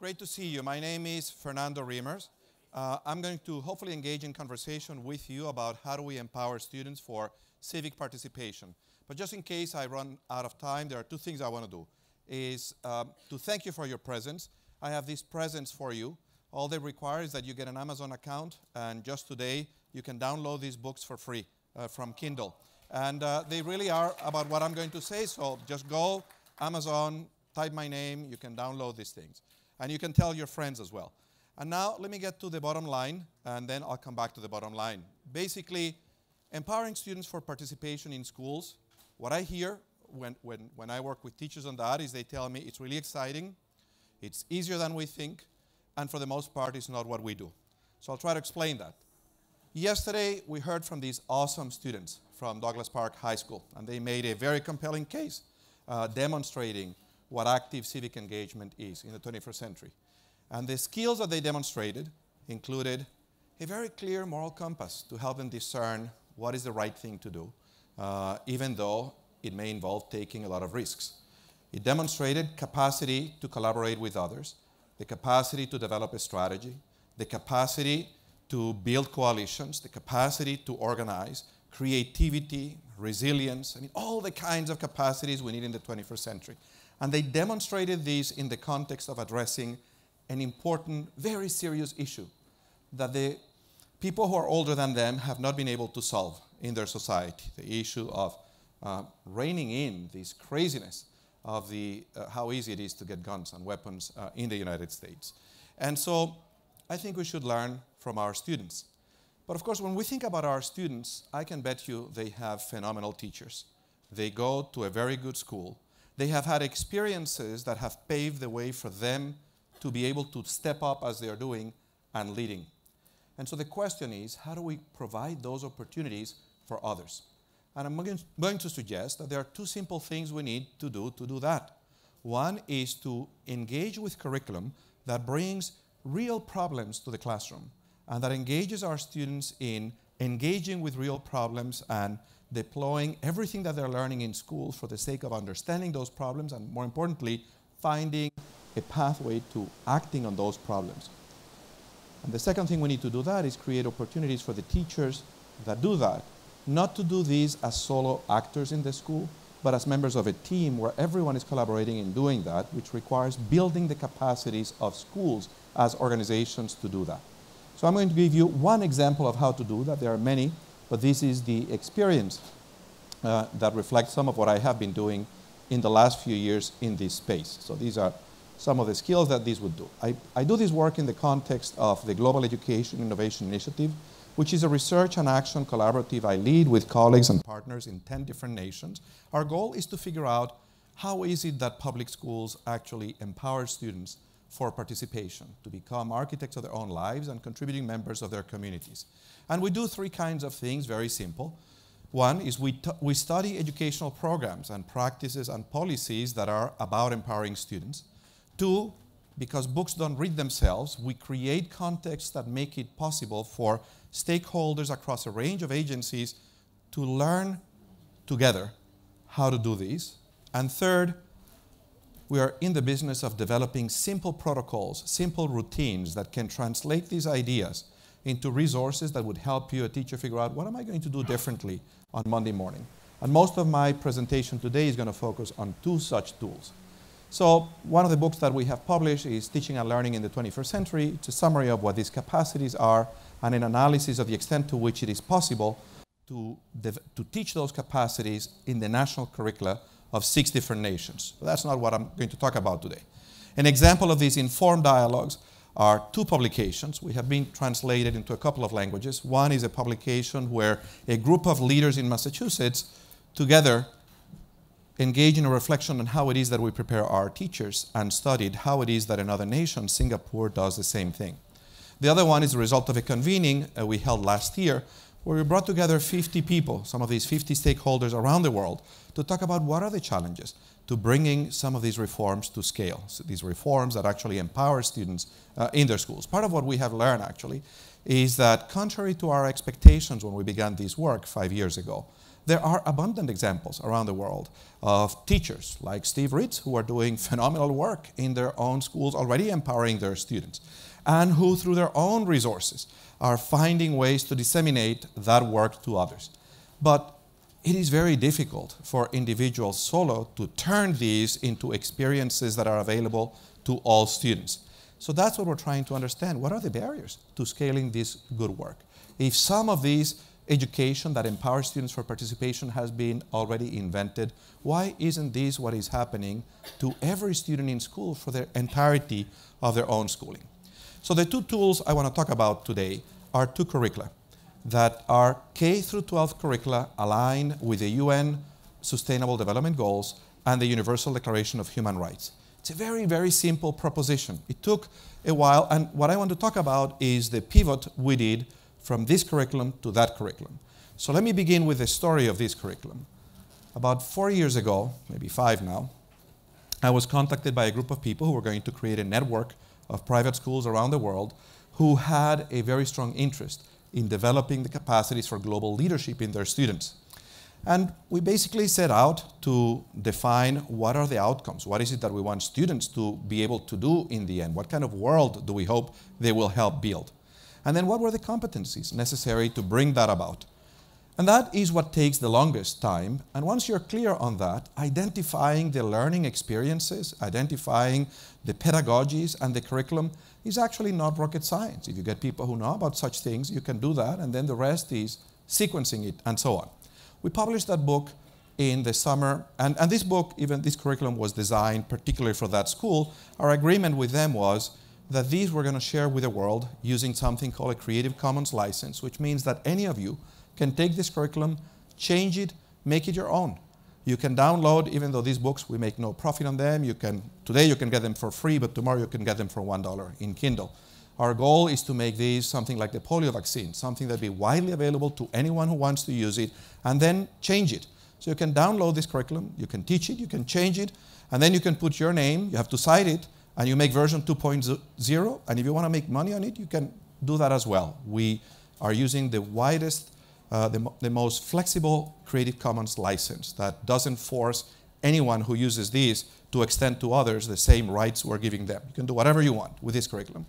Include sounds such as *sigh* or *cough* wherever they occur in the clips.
Great to see you. My name is Fernando Reimers. Uh, I'm going to hopefully engage in conversation with you about how do we empower students for civic participation. But just in case I run out of time, there are two things I want to do. Is um, to thank you for your presence. I have these presents for you. All they require is that you get an Amazon account, and just today you can download these books for free uh, from Kindle. And uh, they really are about what I'm going to say, so just go, Amazon, type my name, you can download these things. And you can tell your friends as well. And now let me get to the bottom line, and then I'll come back to the bottom line. Basically, empowering students for participation in schools. What I hear when, when, when I work with teachers on that is they tell me it's really exciting, it's easier than we think, and for the most part, it's not what we do. So I'll try to explain that. Yesterday, we heard from these awesome students from Douglas Park High School, and they made a very compelling case uh, demonstrating what active civic engagement is in the 21st century. And the skills that they demonstrated included a very clear moral compass to help them discern what is the right thing to do, uh, even though it may involve taking a lot of risks. It demonstrated capacity to collaborate with others, the capacity to develop a strategy, the capacity to build coalitions, the capacity to organize, creativity, resilience, I mean, all the kinds of capacities we need in the 21st century. And they demonstrated this in the context of addressing an important, very serious issue that the people who are older than them have not been able to solve in their society the issue of uh, reining in this craziness of the, uh, how easy it is to get guns and weapons uh, in the United States. And so I think we should learn from our students. But of course, when we think about our students, I can bet you they have phenomenal teachers. They go to a very good school they have had experiences that have paved the way for them to be able to step up as they are doing and leading. And so the question is, how do we provide those opportunities for others? And I'm going to suggest that there are two simple things we need to do to do that. One is to engage with curriculum that brings real problems to the classroom and that engages our students in engaging with real problems and deploying everything that they're learning in school for the sake of understanding those problems and, more importantly, finding a pathway to acting on those problems. And the second thing we need to do that is create opportunities for the teachers that do that, not to do these as solo actors in the school, but as members of a team where everyone is collaborating in doing that, which requires building the capacities of schools as organizations to do that. So I'm going to give you one example of how to do that. There are many, but this is the experience uh, that reflects some of what I have been doing in the last few years in this space. So these are some of the skills that this would do. I, I do this work in the context of the Global Education Innovation Initiative, which is a research and action collaborative I lead with colleagues and partners in 10 different nations. Our goal is to figure out how is it that public schools actually empower students for participation, to become architects of their own lives and contributing members of their communities. And we do three kinds of things, very simple. One is we, we study educational programs and practices and policies that are about empowering students. Two, because books don't read themselves, we create contexts that make it possible for stakeholders across a range of agencies to learn together how to do these. And third, we are in the business of developing simple protocols, simple routines that can translate these ideas into resources that would help you, a teacher, figure out what am I going to do differently on Monday morning. And most of my presentation today is going to focus on two such tools. So one of the books that we have published is Teaching and Learning in the 21st Century. It's a summary of what these capacities are and an analysis of the extent to which it is possible to, to teach those capacities in the national curricula of six different nations. But that's not what I'm going to talk about today. An example of these informed dialogues are two publications we have been translated into a couple of languages. One is a publication where a group of leaders in Massachusetts together engage in a reflection on how it is that we prepare our teachers and studied how it is that another nation, Singapore, does the same thing. The other one is the result of a convening uh, we held last year where we brought together 50 people, some of these 50 stakeholders around the world, to talk about what are the challenges to bringing some of these reforms to scale, so these reforms that actually empower students uh, in their schools. Part of what we have learned, actually, is that contrary to our expectations when we began this work five years ago, there are abundant examples around the world of teachers like Steve Ritz who are doing *laughs* phenomenal work in their own schools, already empowering their students, and who, through their own resources, are finding ways to disseminate that work to others. But it is very difficult for individuals solo to turn these into experiences that are available to all students. So that's what we're trying to understand. What are the barriers to scaling this good work? If some of these education that empowers students for participation has been already invented. Why isn't this what is happening to every student in school for the entirety of their own schooling? So the two tools I want to talk about today are two curricula that are K through 12 curricula aligned with the UN Sustainable Development Goals and the Universal Declaration of Human Rights. It's a very, very simple proposition. It took a while, and what I want to talk about is the pivot we did from this curriculum to that curriculum. So let me begin with the story of this curriculum. About four years ago, maybe five now, I was contacted by a group of people who were going to create a network of private schools around the world who had a very strong interest in developing the capacities for global leadership in their students. And we basically set out to define what are the outcomes, what is it that we want students to be able to do in the end, what kind of world do we hope they will help build. And then what were the competencies necessary to bring that about? And that is what takes the longest time. And once you're clear on that, identifying the learning experiences, identifying the pedagogies and the curriculum is actually not rocket science. If you get people who know about such things, you can do that, and then the rest is sequencing it and so on. We published that book in the summer, and, and this book, even this curriculum was designed particularly for that school. Our agreement with them was that these we're going to share with the world using something called a Creative Commons license, which means that any of you can take this curriculum, change it, make it your own. You can download, even though these books, we make no profit on them. You can, today you can get them for free, but tomorrow you can get them for $1 in Kindle. Our goal is to make these something like the polio vaccine, something that be widely available to anyone who wants to use it, and then change it. So you can download this curriculum, you can teach it, you can change it, and then you can put your name, you have to cite it, and you make version 2.0. And if you want to make money on it, you can do that as well. We are using the widest, uh, the, the most flexible Creative Commons license that doesn't force anyone who uses these to extend to others the same rights we're giving them. You can do whatever you want with this curriculum.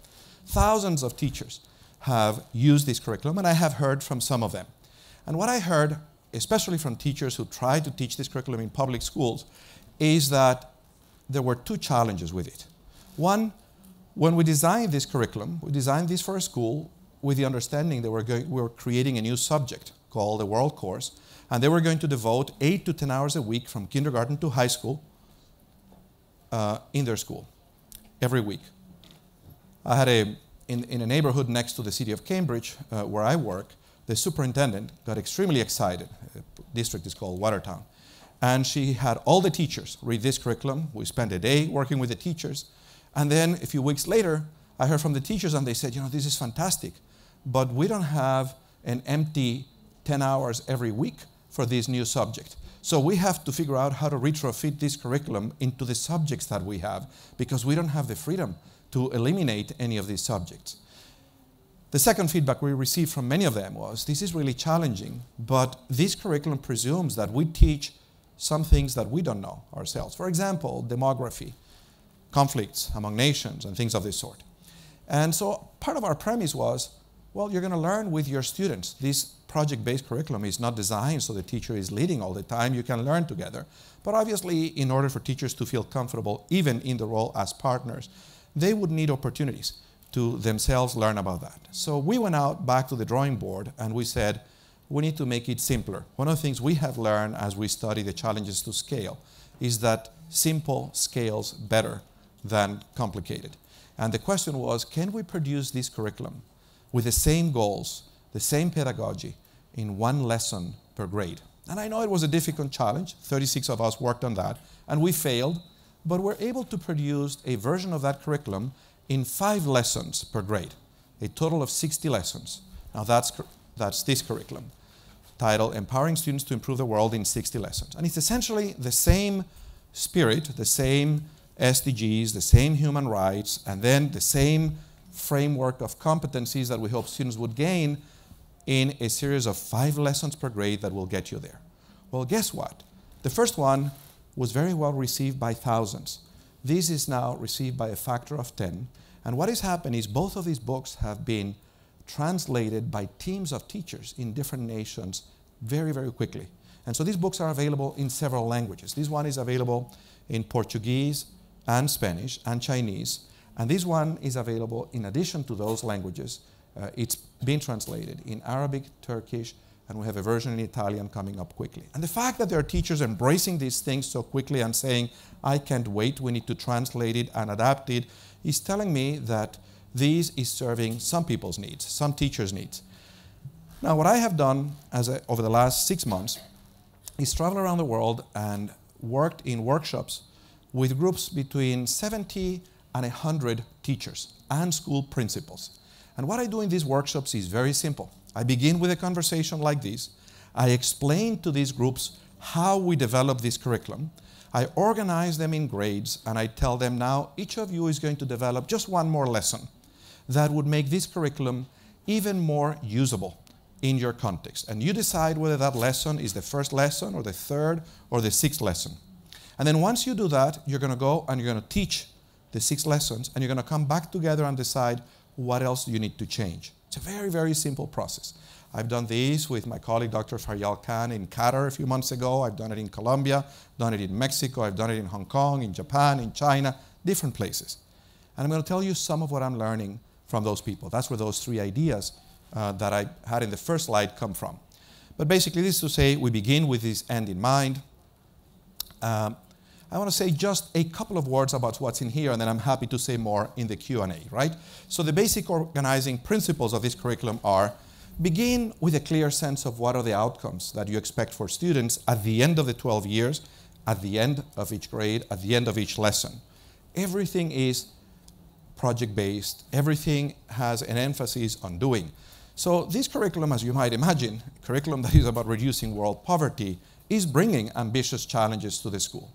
Thousands of teachers have used this curriculum, and I have heard from some of them. And what I heard, especially from teachers who try to teach this curriculum in public schools, is that there were two challenges with it. One, when we designed this curriculum, we designed this for a school with the understanding that we're going, we were creating a new subject called the World Course, and they were going to devote eight to 10 hours a week from kindergarten to high school uh, in their school every week. I had a, in, in a neighborhood next to the city of Cambridge uh, where I work, the superintendent got extremely excited. The district is called Watertown. And she had all the teachers read this curriculum. We spent a day working with the teachers. And then a few weeks later, I heard from the teachers and they said, you know, this is fantastic, but we don't have an empty 10 hours every week for this new subject. So we have to figure out how to retrofit this curriculum into the subjects that we have because we don't have the freedom to eliminate any of these subjects. The second feedback we received from many of them was this is really challenging, but this curriculum presumes that we teach some things that we don't know ourselves. For example, demography conflicts among nations and things of this sort. And so part of our premise was, well, you're going to learn with your students. This project-based curriculum is not designed so the teacher is leading all the time. You can learn together. But obviously, in order for teachers to feel comfortable, even in the role as partners, they would need opportunities to themselves learn about that. So we went out back to the drawing board and we said, we need to make it simpler. One of the things we have learned as we study the challenges to scale is that simple scales better than complicated. And the question was, can we produce this curriculum with the same goals, the same pedagogy, in one lesson per grade? And I know it was a difficult challenge. 36 of us worked on that, and we failed, but we're able to produce a version of that curriculum in five lessons per grade, a total of 60 lessons. Now that's, that's this curriculum titled Empowering Students to Improve the World in 60 Lessons. And it's essentially the same spirit, the same SDGs, the same human rights, and then the same framework of competencies that we hope students would gain in a series of five lessons per grade that will get you there. Well, guess what? The first one was very well received by thousands. This is now received by a factor of 10. And what has happened is both of these books have been translated by teams of teachers in different nations very, very quickly. And so these books are available in several languages. This one is available in Portuguese, and Spanish and Chinese. And this one is available in addition to those languages. Uh, it's been translated in Arabic, Turkish, and we have a version in Italian coming up quickly. And the fact that there are teachers embracing these things so quickly and saying, I can't wait, we need to translate it and adapt it, is telling me that this is serving some people's needs, some teachers' needs. Now, what I have done as a, over the last six months is travel around the world and worked in workshops with groups between 70 and 100 teachers and school principals. And what I do in these workshops is very simple. I begin with a conversation like this. I explain to these groups how we develop this curriculum. I organize them in grades and I tell them now each of you is going to develop just one more lesson that would make this curriculum even more usable in your context. And you decide whether that lesson is the first lesson or the third or the sixth lesson. And then once you do that, you're going to go and you're going to teach the six lessons, and you're going to come back together and decide what else you need to change. It's a very, very simple process. I've done this with my colleague Dr. Faryal Khan in Qatar a few months ago. I've done it in Colombia, done it in Mexico, I've done it in Hong Kong, in Japan, in China, different places. And I'm going to tell you some of what I'm learning from those people. That's where those three ideas uh, that I had in the first slide come from. But basically, this is to say we begin with this end in mind. Um, I want to say just a couple of words about what's in here, and then I'm happy to say more in the Q&A, right? So the basic organizing principles of this curriculum are begin with a clear sense of what are the outcomes that you expect for students at the end of the 12 years, at the end of each grade, at the end of each lesson. Everything is project-based. Everything has an emphasis on doing. So this curriculum, as you might imagine, curriculum that is about reducing world poverty, is bringing ambitious challenges to the school.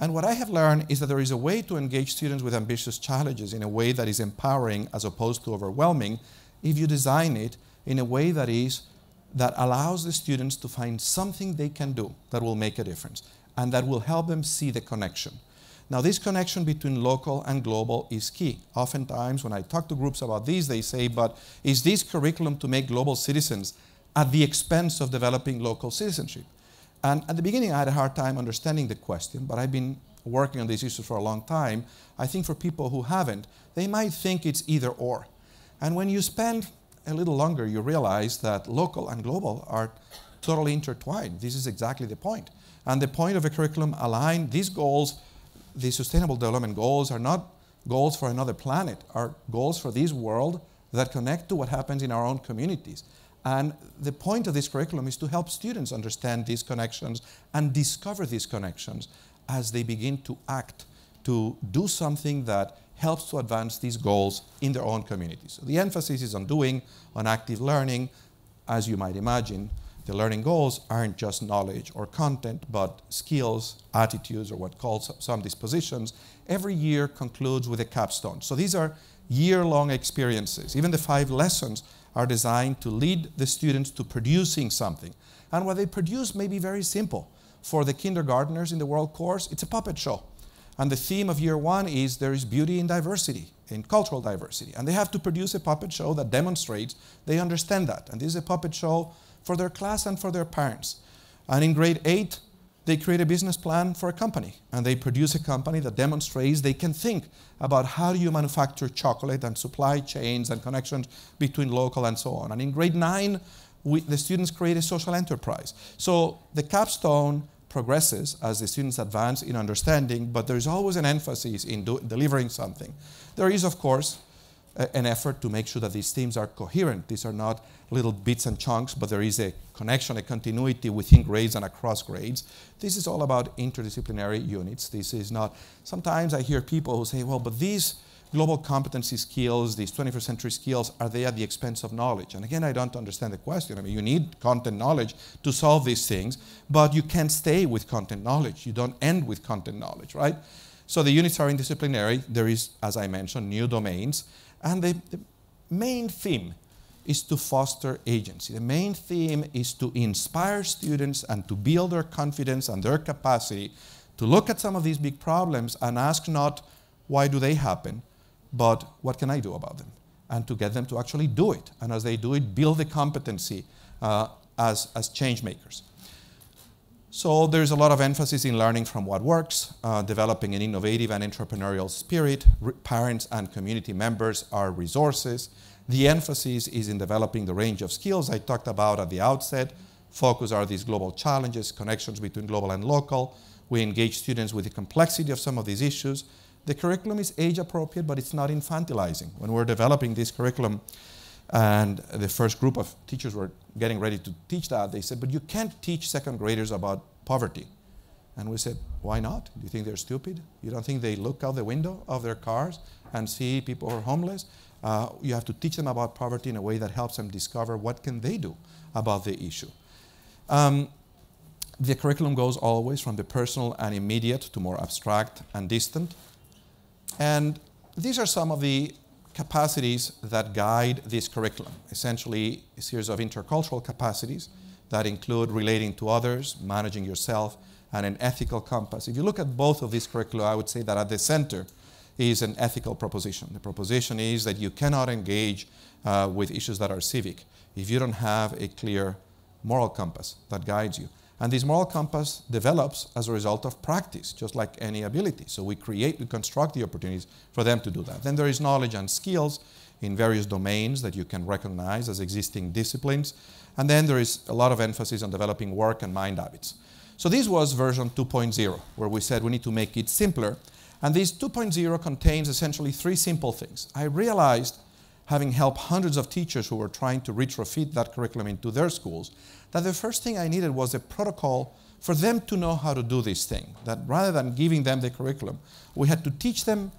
And what I have learned is that there is a way to engage students with ambitious challenges in a way that is empowering as opposed to overwhelming if you design it in a way that is that allows the students to find something they can do that will make a difference and that will help them see the connection. Now, this connection between local and global is key. Oftentimes, when I talk to groups about this, they say, but is this curriculum to make global citizens at the expense of developing local citizenship? And at the beginning, I had a hard time understanding the question, but I've been working on these issues for a long time. I think for people who haven't, they might think it's either or. And when you spend a little longer, you realize that local and global are totally intertwined. This is exactly the point. And the point of a curriculum aligned, these goals, the sustainable development goals, are not goals for another planet, are goals for this world that connect to what happens in our own communities. And the point of this curriculum is to help students understand these connections and discover these connections as they begin to act, to do something that helps to advance these goals in their own communities. So the emphasis is on doing, on active learning. As you might imagine, the learning goals aren't just knowledge or content, but skills, attitudes, or what calls some dispositions. Every year concludes with a capstone. So these are year-long experiences. Even the five lessons are designed to lead the students to producing something. And what they produce may be very simple. For the kindergarteners in the world course, it's a puppet show. And the theme of year one is there is beauty in diversity, in cultural diversity. And they have to produce a puppet show that demonstrates they understand that. And this is a puppet show for their class and for their parents. And in grade eight, they create a business plan for a company and they produce a company that demonstrates they can think about how do you manufacture chocolate and supply chains and connections between local and so on. And in grade nine, we, the students create a social enterprise. So the capstone progresses as the students advance in understanding, but there's always an emphasis in delivering something. There is, of course, an effort to make sure that these themes are coherent. These are not little bits and chunks, but there is a connection, a continuity within grades and across grades. This is all about interdisciplinary units. This is not, sometimes I hear people who say, well, but these global competency skills, these 21st century skills, are they at the expense of knowledge? And again, I don't understand the question. I mean, you need content knowledge to solve these things, but you can't stay with content knowledge. You don't end with content knowledge, right? So the units are interdisciplinary. There is, as I mentioned, new domains. And the, the main theme is to foster agency. The main theme is to inspire students and to build their confidence and their capacity to look at some of these big problems and ask not why do they happen, but what can I do about them? And to get them to actually do it. And as they do it, build the competency uh, as, as change makers. So there's a lot of emphasis in learning from what works, uh, developing an innovative and entrepreneurial spirit. Re parents and community members are resources. The emphasis is in developing the range of skills I talked about at the outset. Focus are these global challenges, connections between global and local. We engage students with the complexity of some of these issues. The curriculum is age appropriate, but it's not infantilizing. When we're developing this curriculum, and the first group of teachers were getting ready to teach that, they said, but you can't teach second graders about poverty. And we said, why not? Do you think they're stupid? You don't think they look out the window of their cars and see people who are homeless? Uh, you have to teach them about poverty in a way that helps them discover what can they do about the issue. Um, the curriculum goes always from the personal and immediate to more abstract and distant. And these are some of the capacities that guide this curriculum, essentially a series of intercultural capacities that include relating to others, managing yourself, and an ethical compass. If you look at both of these curricula, I would say that at the center is an ethical proposition. The proposition is that you cannot engage uh, with issues that are civic if you don't have a clear moral compass that guides you. And this moral compass develops as a result of practice, just like any ability. So we create, we construct the opportunities for them to do that. Then there is knowledge and skills in various domains that you can recognize as existing disciplines. And then there is a lot of emphasis on developing work and mind habits. So this was version 2.0, where we said we need to make it simpler. And this 2.0 contains essentially three simple things. I realized, having helped hundreds of teachers who were trying to retrofit that curriculum into their schools, that the first thing I needed was a protocol for them to know how to do this thing. That rather than giving them the curriculum, we had to teach them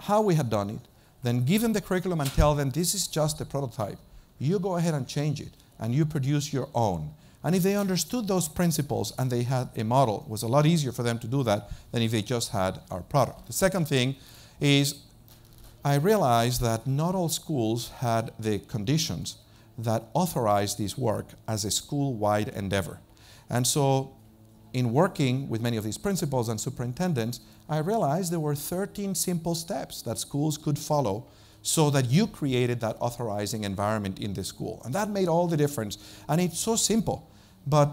how we had done it, then give them the curriculum and tell them this is just a prototype. You go ahead and change it, and you produce your own. And if they understood those principles and they had a model, it was a lot easier for them to do that than if they just had our product. The second thing is I realized that not all schools had the conditions that authorized this work as a school-wide endeavor. And so in working with many of these principals and superintendents, I realized there were 13 simple steps that schools could follow so that you created that authorizing environment in the school. And that made all the difference. And it's so simple. But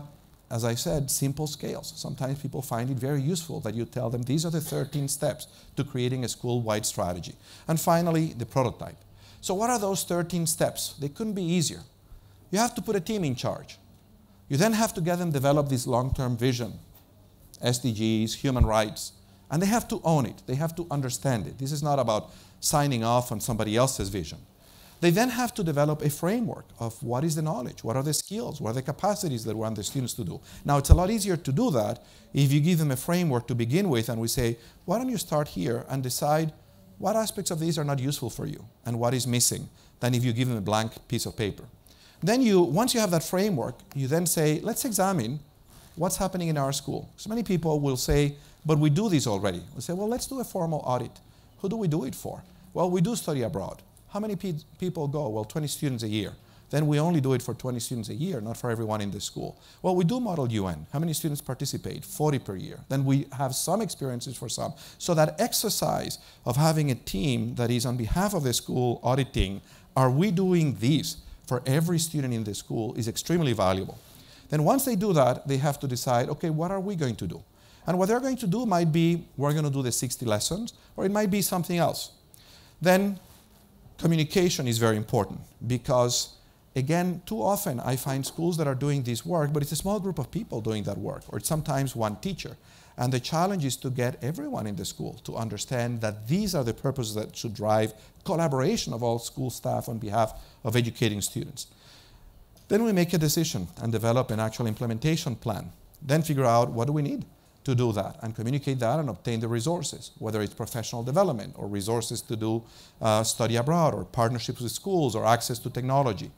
as I said, simple scales. Sometimes people find it very useful that you tell them these are the 13 steps to creating a school wide strategy. And finally, the prototype. So what are those 13 steps? They couldn't be easier. You have to put a team in charge. You then have to get them develop this long-term vision, SDGs, human rights, and they have to own it. They have to understand it. This is not about signing off on somebody else's vision. They then have to develop a framework of what is the knowledge, what are the skills, what are the capacities that we want the students to do. Now, it's a lot easier to do that if you give them a framework to begin with and we say, why don't you start here and decide what aspects of these are not useful for you and what is missing than if you give them a blank piece of paper. Then you, once you have that framework, you then say, let's examine what's happening in our school. So many people will say, but we do this already. We say, well, let's do a formal audit. Who do we do it for? Well, we do study abroad. How many pe people go? Well, 20 students a year then we only do it for 20 students a year, not for everyone in the school. Well, we do Model UN. How many students participate? 40 per year. Then we have some experiences for some. So that exercise of having a team that is on behalf of the school auditing, are we doing this for every student in the school is extremely valuable. Then once they do that, they have to decide, okay, what are we going to do? And what they're going to do might be, we're going to do the 60 lessons, or it might be something else. Then communication is very important because again, too often I find schools that are doing this work, but it's a small group of people doing that work, or sometimes one teacher. And the challenge is to get everyone in the school to understand that these are the purposes that should drive collaboration of all school staff on behalf of educating students. Then we make a decision and develop an actual implementation plan. Then figure out what do we need to do that and communicate that and obtain the resources, whether it's professional development or resources to do uh, study abroad or partnerships with schools or access to technology.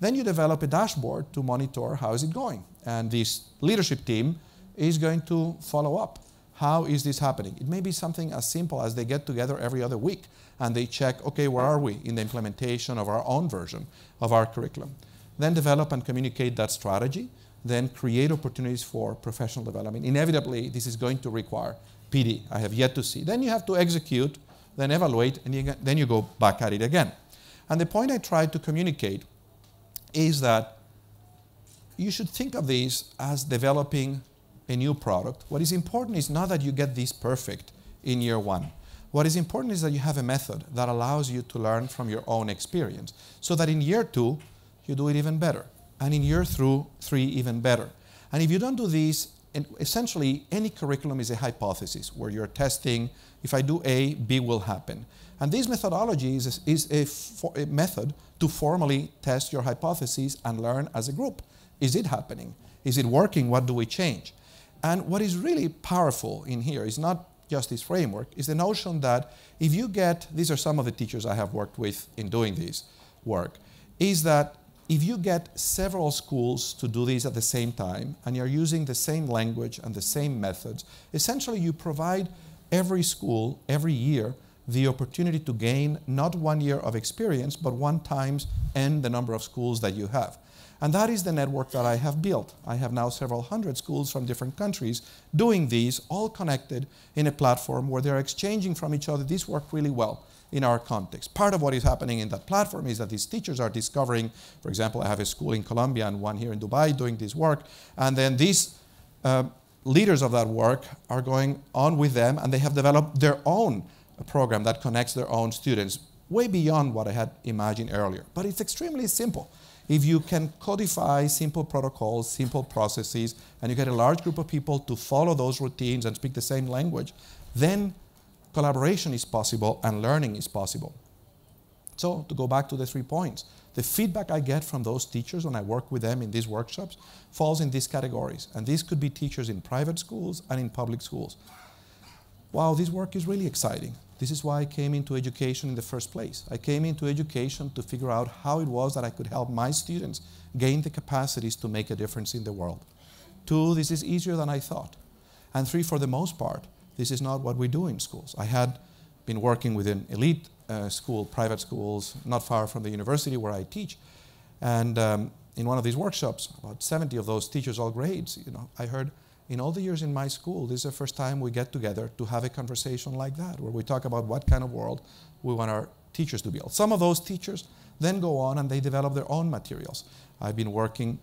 Then you develop a dashboard to monitor how is it going. And this leadership team is going to follow up. How is this happening? It may be something as simple as they get together every other week and they check, okay, where are we in the implementation of our own version of our curriculum? Then develop and communicate that strategy, then create opportunities for professional development. Inevitably, this is going to require PD. I have yet to see. Then you have to execute, then evaluate, and you, then you go back at it again. And the point I tried to communicate is that you should think of these as developing a new product. What is important is not that you get these perfect in year one. What is important is that you have a method that allows you to learn from your own experience so that in year two, you do it even better. And in year through, three, even better. And if you don't do these and essentially, any curriculum is a hypothesis where you're testing if I do A, B will happen. And this methodology is, is a, for, a method to formally test your hypotheses and learn as a group. Is it happening? Is it working? What do we change? And what is really powerful in here is not just this framework, is the notion that if you get, these are some of the teachers I have worked with in doing this work, is that if you get several schools to do this at the same time, and you're using the same language and the same methods, essentially you provide every school, every year, the opportunity to gain not one year of experience, but one times n the number of schools that you have. And that is the network that I have built. I have now several hundred schools from different countries doing these, all connected in a platform where they're exchanging from each other. This work really well in our context. Part of what is happening in that platform is that these teachers are discovering, for example, I have a school in Colombia and one here in Dubai doing this work, and then these uh, leaders of that work are going on with them and they have developed their own program that connects their own students way beyond what I had imagined earlier. But it's extremely simple. If you can codify simple protocols, simple processes, and you get a large group of people to follow those routines and speak the same language, then collaboration is possible and learning is possible. So, to go back to the three points, the feedback I get from those teachers when I work with them in these workshops falls in these categories. And these could be teachers in private schools and in public schools. Wow, this work is really exciting. This is why I came into education in the first place. I came into education to figure out how it was that I could help my students gain the capacities to make a difference in the world. Two, this is easier than I thought. And three, for the most part, this is not what we do in schools. I had been working within elite uh, school, private schools, not far from the university where I teach. And um, in one of these workshops, about 70 of those teachers, all grades, you know, I heard, in all the years in my school, this is the first time we get together to have a conversation like that, where we talk about what kind of world we want our teachers to build. Some of those teachers then go on and they develop their own materials. I've been working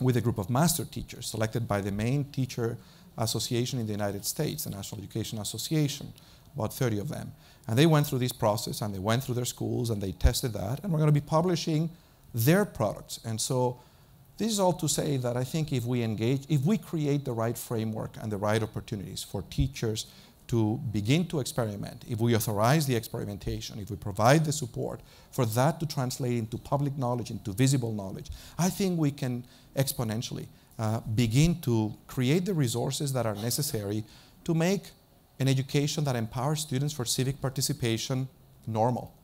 with a group of master teachers selected by the main teacher association in the United States, the National Education Association, about 30 of them. And they went through this process and they went through their schools and they tested that. And we're going to be publishing their products. And so this is all to say that I think if we engage, if we create the right framework and the right opportunities for teachers to begin to experiment, if we authorize the experimentation, if we provide the support for that to translate into public knowledge, into visible knowledge, I think we can exponentially uh, begin to create the resources that are necessary to make an education that empowers students for civic participation normal.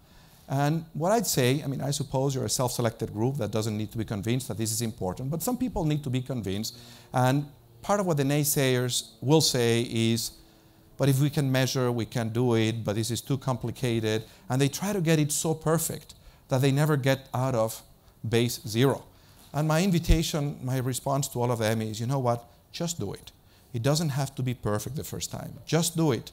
And what I'd say, I mean, I suppose you're a self selected group that doesn't need to be convinced that this is important, but some people need to be convinced. And part of what the naysayers will say is, but if we can measure, we can do it, but this is too complicated. And they try to get it so perfect that they never get out of base zero. And my invitation, my response to all of them is, you know what? Just do it. It doesn't have to be perfect the first time. Just do it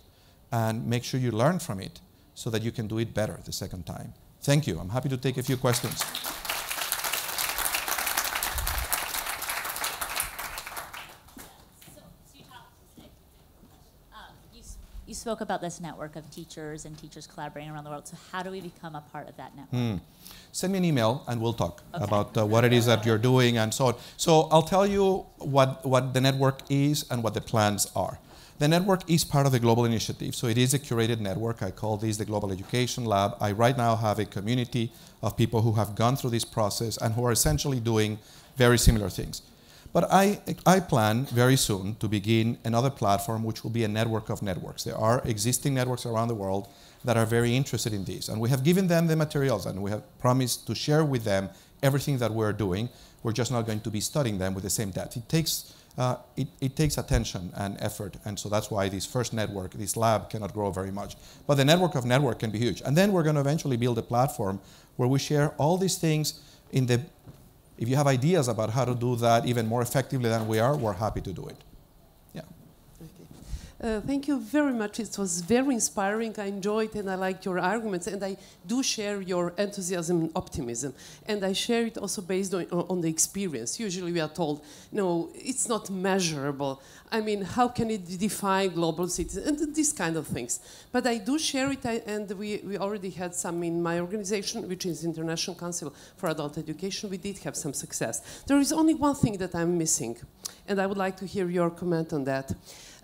and make sure you learn from it so that you can do it better the second time. Thank you. I'm happy to take a few questions. you spoke about this network of teachers and teachers collaborating around the world. So how do we become a part of that network? Hmm. Send me an email and we'll talk okay. about uh, what it is that you're doing and so on. So I'll tell you what, what the network is and what the plans are. The network is part of the global initiative, so it is a curated network. I call this the Global Education Lab. I right now have a community of people who have gone through this process and who are essentially doing very similar things. But I, I plan very soon to begin another platform, which will be a network of networks. There are existing networks around the world that are very interested in this. And we have given them the materials and we have promised to share with them everything that we're doing. We're just not going to be studying them with the same depth. It takes, uh, it, it takes attention and effort. And so that's why this first network, this lab, cannot grow very much. But the network of network can be huge. And then we're going to eventually build a platform where we share all these things in the if you have ideas about how to do that even more effectively than we are, we're happy to do it. Uh, thank you very much. It was very inspiring. I enjoyed and I liked your arguments. And I do share your enthusiasm and optimism. And I share it also based on, on the experience. Usually we are told, no, it's not measurable. I mean, how can it define global cities And these kind of things. But I do share it. I, and we, we already had some in my organization, which is International Council for Adult Education. We did have some success. There is only one thing that I'm missing. And I would like to hear your comment on that.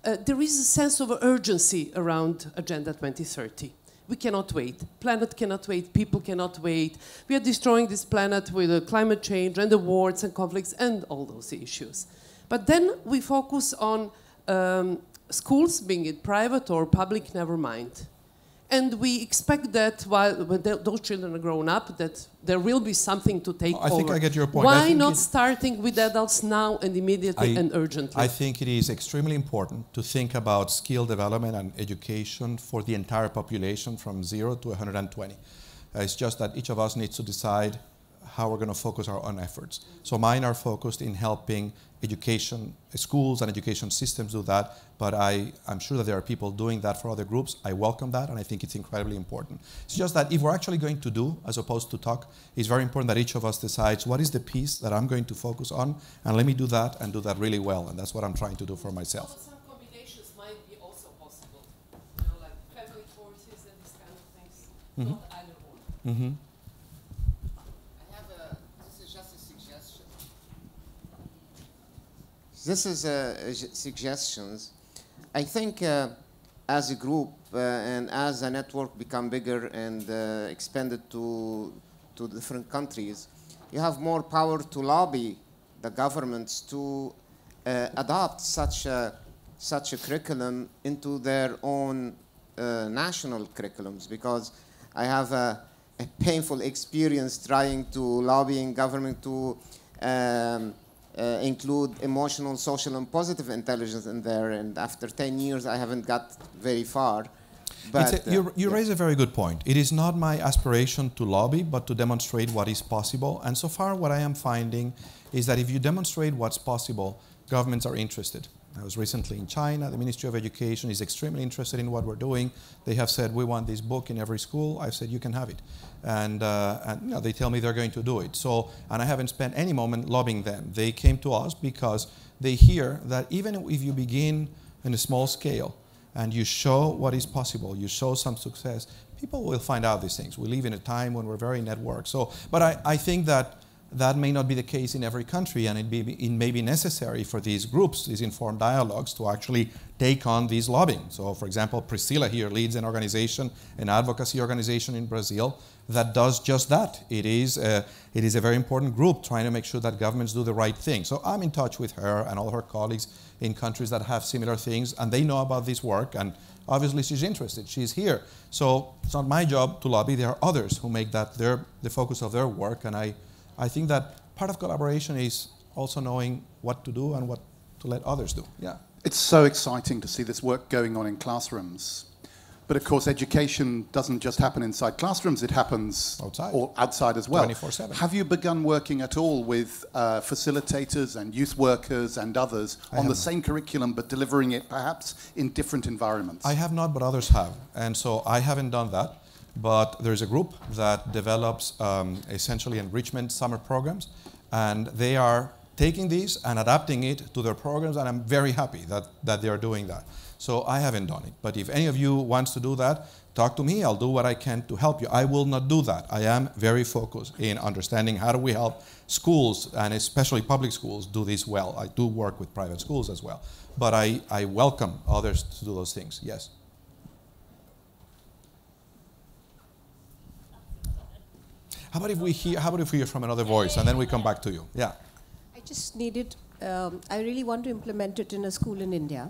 Uh, there is a sense of urgency around Agenda 2030. We cannot wait. Planet cannot wait. People cannot wait. We are destroying this planet with uh, climate change and the wars and conflicts and all those issues. But then we focus on um, schools, being it private or public, never mind. And we expect that while when those children are grown up, that there will be something to take I over. I think I get your point. Why not starting with adults now and immediately I, and urgently? I think it is extremely important to think about skill development and education for the entire population from zero to 120. Uh, it's just that each of us needs to decide how we're going to focus our own efforts. So mine are focused in helping education uh, schools and education systems do that, but I, I'm sure that there are people doing that for other groups. I welcome that, and I think it's incredibly important. It's just that if we're actually going to do, as opposed to talk, it's very important that each of us decides what is the piece that I'm going to focus on, and let me do that and do that really well, and that's what I'm trying to do for myself. Mm -hmm. Mm -hmm. this uh, is suggestions. I think uh, as a group uh, and as a network become bigger and uh, expanded to, to different countries, you have more power to lobby the governments to uh, adopt such a, such a curriculum into their own national curriculums because I have a, a, painful experience trying to lobbying government to um, uh, include emotional, social, and positive intelligence in there. And after 10 years, I haven't got very far. But a, uh, you, you raise a very good point. It is not my aspiration to lobby, but to demonstrate what is possible. And so far, what I am finding is that if you demonstrate what's possible, governments are interested. I was recently in China. The Ministry of Education is extremely interested in what we're doing. They have said, we want this book in every school. I've said, you can have it. And, uh, and you know, they tell me they're going to do it. So, and I haven't spent any moment lobbying them. They came to us because they hear that even if you begin in a small scale and you show what is possible, you show some success, people will find out these things. We live in a time when we're very networked. So, but I, I think that that may not be the case in every country, and it, be, it, may be necessary for these groups, these informed dialogues, to actually take on these lobbying. So, for example, Priscila here leads an organization, an advocacy organization in Brazil that does just that. It is a, uh, it is a very important group trying to make sure that governments do the right thing. So, I'm in touch with her and all her colleagues in countries that have similar things, and they know about this work, and obviously she's interested, she's here. So, it's not my job to lobby, there are others who make that their, the focus of their work, and I I think that part of collaboration is also knowing what to do and what to let others do. Yeah. It's so exciting to see this work going on in classrooms. But of course, education doesn't just happen inside classrooms, it happens outside, or outside as well. 24/7. Have you begun working at all with uh, facilitators and youth workers and others I on the same curriculum but delivering it perhaps in different environments? I have not, but others have. And so I haven't done that but there's a group that develops um, essentially enrichment summer programs, and they are taking these and adapting it to their programs, and I'm very happy that, that they are doing that. So I haven't done it, but if any of you wants to do that, talk to me, I'll do what I can to help you. I will not do that. I am very focused in understanding how do we help schools, and especially public schools, do this well. I do work with private schools as well, but I, I welcome others to do those things, yes. How about if we hear? How about if we hear from another voice, and then we come back to you? Yeah. I just needed. Um, I really want to implement it in a school in India.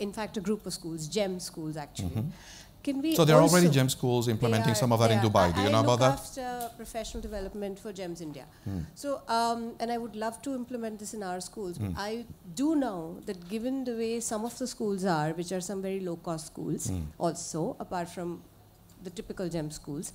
In fact, a group of schools, GEM schools, actually. Mm -hmm. Can we? So there are already GEM schools implementing are, some of that in Dubai. Do you know about that? After professional development for GEMs India. Mm. So, um, and I would love to implement this in our schools. Mm. I do know that given the way some of the schools are, which are some very low-cost schools, hmm. also apart from the typical GEM schools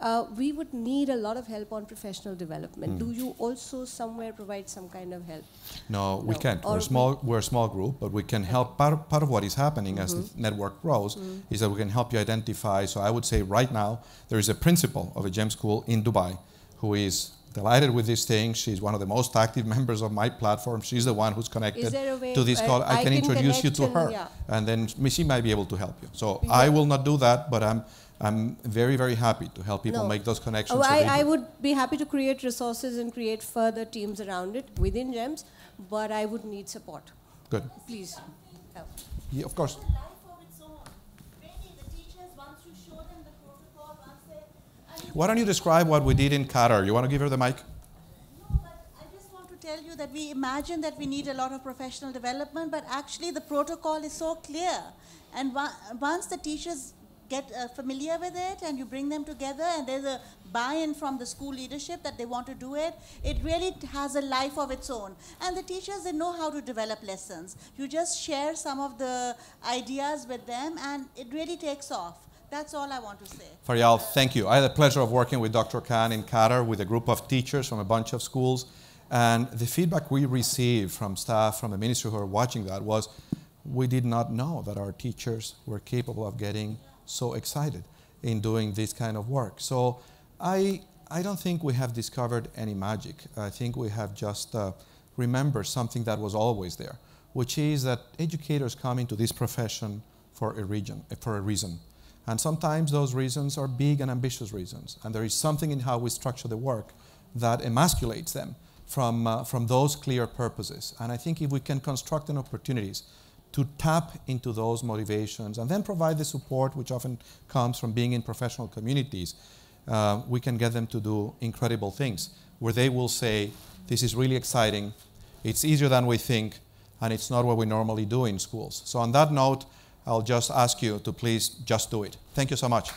uh, we would need a lot of help on professional development. Mm. Do you also somewhere provide some kind of help? No, no. we can't. Or we're small. We're a small group, but we can help. Part of, part of what is happening mm -hmm. as the mm-hmm. network grows mm -hmm. is that we can help you identify. So I would say right now there is a principal of a gem school in Dubai who is delighted with this thing, She's one of the most active *laughs* members of my platform. She's the one who's connected to this call. I, I can, can, introduce you to her, yeah. and then she might be able to help you. So yeah. I will not do that, but I'm. I'm very, very happy to help people no. make those connections. Oh, I, I would be happy to create resources and create further teams around it within GEMS, but I would need support. Good. Please help. Yeah, of course. Why don't you describe what we did in Qatar? You want to give her the mic? tell you that we imagine that we need a lot of professional development, but actually the protocol is so clear. And once the teachers get uh, familiar with it and you bring them together and there's a buy-in from the school leadership that they want to do it, it really has a life of its own. And the teachers, they know how to develop lessons. You just share some of the ideas with them and it really takes off. That's all I want to say. Faryal, thank you. I had the pleasure of working with Dr. Khan in Qatar with a group of teachers from a bunch of schools. And the feedback we received from staff, from the ministry who were watching that was, we did not know that our teachers were capable of getting so excited in doing this kind of work. So I, I don't think we have discovered any magic. I think we have just uh, remembered something that was always there, which is that educators come into this profession for a, region, for a reason. And sometimes those reasons are big and ambitious reasons. And there is something in how we structure the work that emasculates them from, uh, from those clear purposes. And I think if we can construct an opportunities to tap into those motivations and then provide the support which often comes from being in professional communities, uh, we can get them to do incredible things where they will say, this is really exciting, it's easier than we think, and it's not what we normally do in schools. So on that note, I'll just ask you to please just do it. Thank you so much.